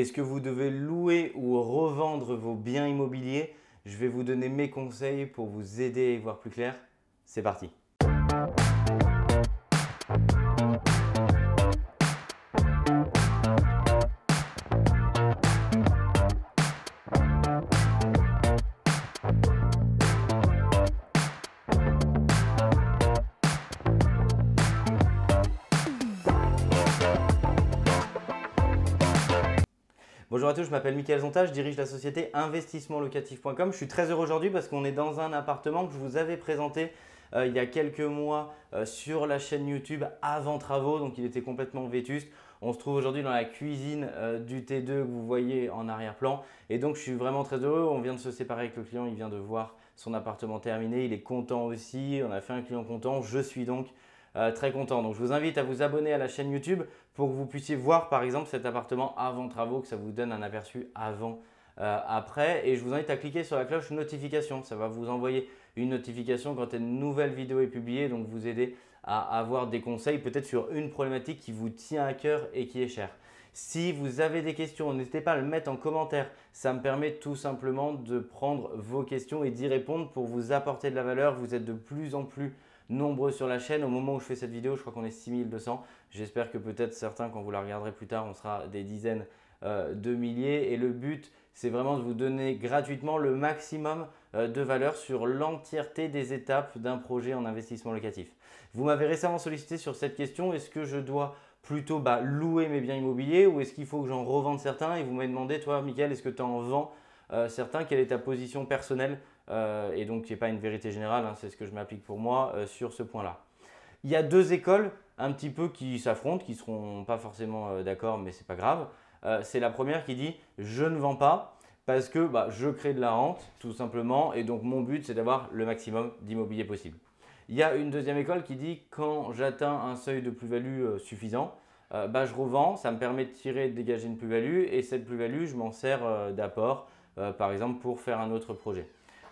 Est-ce que vous devez louer ou revendre vos biens immobiliers Je vais vous donner mes conseils pour vous aider à y voir plus clair. C'est parti Bonjour à tous, je m'appelle Mickaël Zonta, je dirige la société investissementlocatif.com. Je suis très heureux aujourd'hui parce qu'on est dans un appartement que je vous avais présenté euh, il y a quelques mois euh, sur la chaîne YouTube avant travaux, donc il était complètement vétuste. On se trouve aujourd'hui dans la cuisine euh, du T2 que vous voyez en arrière-plan. Et donc je suis vraiment très heureux, on vient de se séparer avec le client, il vient de voir son appartement terminé, il est content aussi, on a fait un client content, je suis donc euh, très content. Donc je vous invite à vous abonner à la chaîne YouTube pour que vous puissiez voir par exemple cet appartement avant travaux, que ça vous donne un aperçu avant. Euh, après et je vous invite à cliquer sur la cloche notification. Ça va vous envoyer une notification quand une nouvelle vidéo est publiée, donc vous aider à avoir des conseils peut-être sur une problématique qui vous tient à cœur et qui est chère. Si vous avez des questions, n'hésitez pas à le mettre en commentaire. Ça me permet tout simplement de prendre vos questions et d'y répondre pour vous apporter de la valeur. Vous êtes de plus en plus nombreux sur la chaîne. Au moment où je fais cette vidéo, je crois qu'on est 6200. J'espère que peut-être certains, quand vous la regarderez plus tard, on sera des dizaines euh, de milliers. Et le but, c'est vraiment de vous donner gratuitement le maximum euh, de valeur sur l'entièreté des étapes d'un projet en investissement locatif. Vous m'avez récemment sollicité sur cette question, est-ce que je dois plutôt bah, louer mes biens immobiliers ou est-ce qu'il faut que j'en revende certains Et vous m'avez demandé, toi, Michael, est-ce que tu en vends euh, certain quelle est ta position personnelle euh, Et donc, ce n'est pas une vérité générale, hein, c'est ce que je m'applique pour moi euh, sur ce point-là. Il y a deux écoles un petit peu qui s'affrontent, qui ne seront pas forcément d'accord, mais c'est pas grave. c'est la première qui dit je ne vends pas parce que bah, je crée de la rente tout simplement et donc mon but c'est d'avoir le maximum d'immobilier possible. Il y a une deuxième école qui dit quand j'atteins un seuil de plus-value suffisant, bah, je revends, ça me permet de tirer de dégager une plus-value et cette plus-value je m'en sers d'apport euh, par exemple, pour faire un autre projet.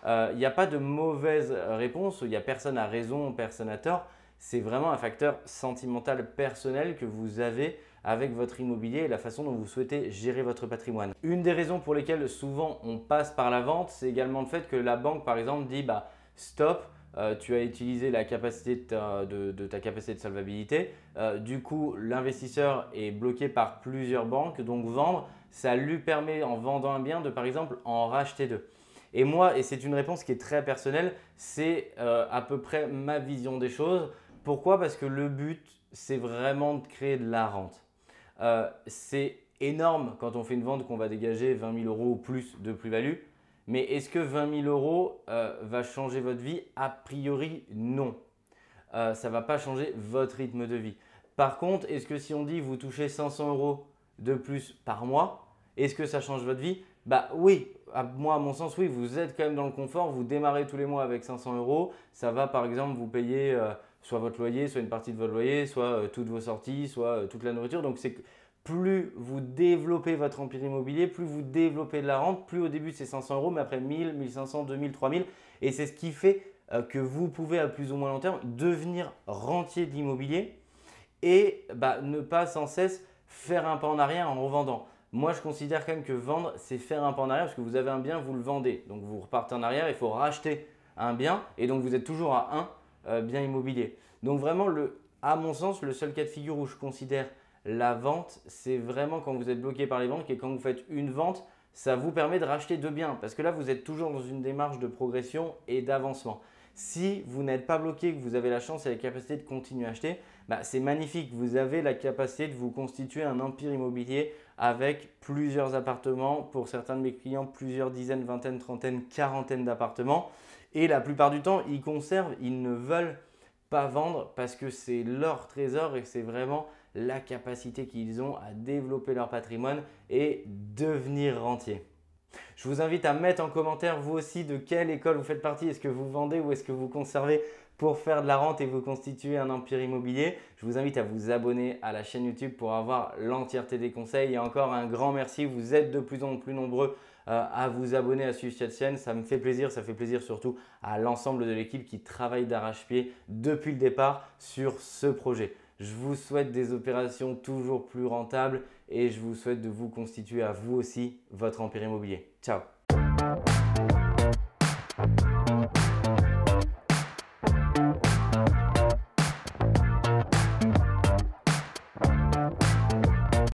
Euh, il n'y a pas de mauvaise réponse, il n'y a personne à raison, personne à tort. C'est vraiment un facteur sentimental personnel que vous avez avec votre immobilier et la façon dont vous souhaitez gérer votre patrimoine. Une des raisons pour lesquelles souvent on passe par la vente, c'est également le fait que la banque par exemple dit bah stop, euh, tu as utilisé la capacité de ta, capacité de solvabilité. Euh, du coup, l'investisseur est bloqué par plusieurs banques, donc vendre, ça lui permet en vendant un bien de par exemple en racheter deux. Et moi, et c'est une réponse qui est très personnelle, c'est euh, à peu près ma vision des choses. Pourquoi Parce que le but, c'est vraiment de créer de la rente. c'est énorme quand on fait une vente qu'on va dégager 20 000 euros ou plus de plus-value. Mais est-ce que 20 000 euros euh, va changer votre vie A priori, non. Euh, ça ne va pas changer votre rythme de vie. Par contre, est-ce que si on dit vous touchez 500 euros de plus par mois, est-ce que ça change votre vie Bah oui, à moi à mon sens, oui, vous êtes quand même dans le confort, vous démarrez tous les mois avec 500 euros, ça va par exemple vous payer euh, soit votre loyer, soit une partie de votre loyer, soit toutes vos sorties, soit toute la nourriture. Donc c'est plus vous développez votre empire immobilier, plus vous développez de la rente, plus au début c'est 500 euros, mais après 1000, 1500, 2000, 3000. Et c'est ce qui fait euh, que vous pouvez à plus ou moins long terme devenir rentier de l'immobilier et bah, ne pas sans cesse faire un pas en arrière en revendant. Moi, je considère quand même que vendre, c'est faire un pas en arrière parce que vous avez un bien, vous le vendez. Donc, vous repartez en arrière, il faut racheter un bien et donc vous êtes toujours à un euh, bien immobilier. Donc, vraiment, à mon sens, le seul cas de figure où je considère la vente, c'est vraiment quand vous êtes bloqué par les banques et quand vous faites une vente, ça vous permet de racheter deux biens parce que là, vous êtes toujours dans une démarche de progression et d'avancement. Si vous n'êtes pas bloqué, que vous avez la chance et la capacité de continuer à acheter, bah, c'est magnifique. Vous avez la capacité de vous constituer un empire immobilier avec plusieurs appartements. Pour certains de mes clients, plusieurs dizaines, vingtaines, trentaines, quarantaines d'appartements. Et la plupart du temps, ils conservent, ils ne veulent pas vendre parce que c'est leur trésor et c'est vraiment la capacité qu'ils ont à développer leur patrimoine et devenir rentier. Je vous invite à mettre en commentaire vous aussi de quelle école vous faites partie. Est-ce que vous vendez ou est-ce que vous conservez pour faire de la rente et vous constituer un empire immobilier. Je vous invite à vous abonner à la chaîne YouTube pour avoir l'entièreté des conseils. Et encore un grand merci, vous êtes de plus en plus nombreux euh, à vous abonner à suivre cette chaîne. Ça me fait plaisir, ça fait plaisir surtout à l'ensemble de l'équipe qui travaille d'arrache-pied depuis le départ sur ce projet. Je vous souhaite des opérations toujours plus rentables et je vous souhaite de vous constituer à vous aussi votre empire immobilier. Ciao